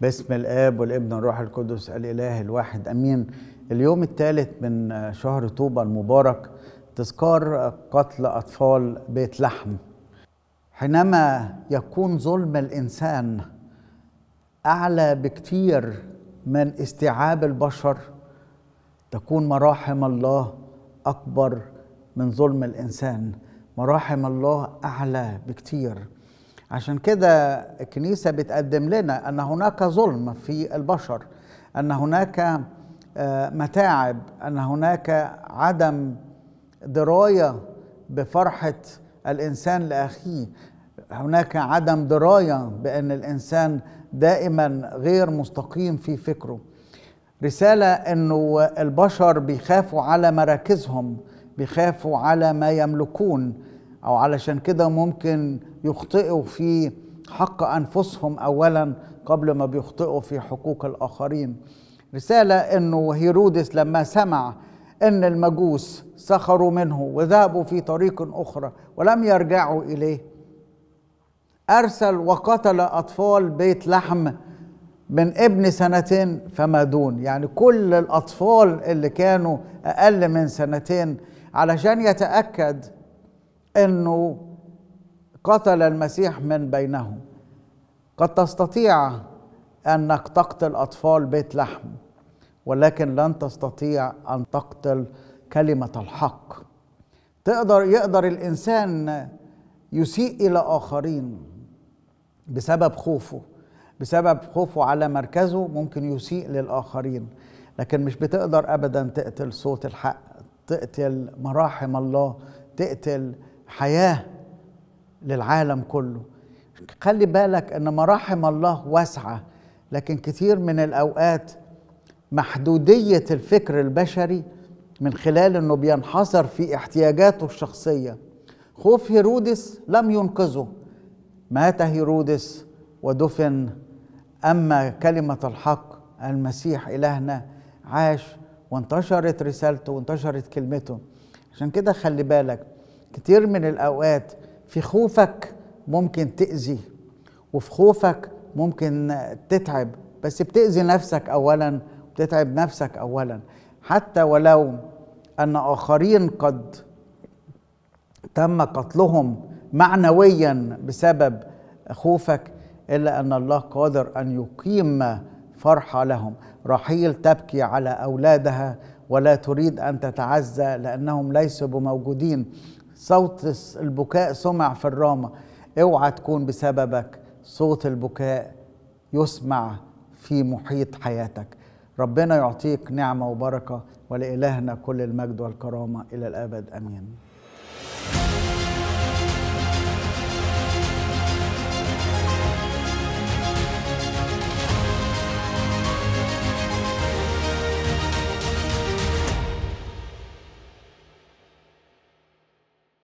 باسم الاب والابن والروح القدس الاله الواحد امين اليوم الثالث من شهر طوبى المبارك تذكار قتل اطفال بيت لحم حينما يكون ظلم الانسان اعلى بكثير من استيعاب البشر تكون مراحم الله اكبر من ظلم الانسان مراحم الله اعلى بكثير عشان كده الكنيسة بتقدم لنا أن هناك ظلم في البشر أن هناك آه، متاعب أن هناك عدم دراية بفرحة الإنسان لأخيه هناك عدم دراية بأن الإنسان دائما غير مستقيم في فكره رسالة أنه البشر بيخافوا على مراكزهم بيخافوا على ما يملكون أو علشان كده ممكن يخطئوا في حق أنفسهم أولا قبل ما بيخطئوا في حقوق الآخرين رسالة أنه هيرودس لما سمع أن المجوس سخروا منه وذهبوا في طريق أخرى ولم يرجعوا إليه أرسل وقتل أطفال بيت لحم من ابن سنتين فما دون يعني كل الأطفال اللي كانوا أقل من سنتين علشان يتأكد انه قتل المسيح من بينهم قد تستطيع انك تقتل اطفال بيت لحم ولكن لن تستطيع ان تقتل كلمه الحق تقدر يقدر الانسان يسيء الى اخرين بسبب خوفه بسبب خوفه على مركزه ممكن يسيء للاخرين لكن مش بتقدر ابدا تقتل صوت الحق تقتل مراحم الله تقتل حياه للعالم كله خلي بالك ان مراحم الله واسعه لكن كثير من الاوقات محدوديه الفكر البشري من خلال انه بينحصر في احتياجاته الشخصيه خوف هيرودس لم ينقذه مات هيرودس ودفن اما كلمه الحق المسيح الهنا عاش وانتشرت رسالته وانتشرت كلمته عشان كده خلي بالك كتير من الأوقات في خوفك ممكن تأذي وفي خوفك ممكن تتعب بس بتأذي نفسك أولا بتتعب نفسك أولا حتى ولو أن آخرين قد تم قتلهم معنويا بسبب خوفك إلا أن الله قادر أن يقيم فرحة لهم رحيل تبكي على أولادها ولا تريد أن تتعزى لأنهم ليسوا بموجودين صوت البكاء سمع في الرامة اوعى تكون بسببك صوت البكاء يسمع في محيط حياتك ربنا يعطيك نعمة وبركة ولإلهنا كل المجد والكرامة إلى الأبد أمين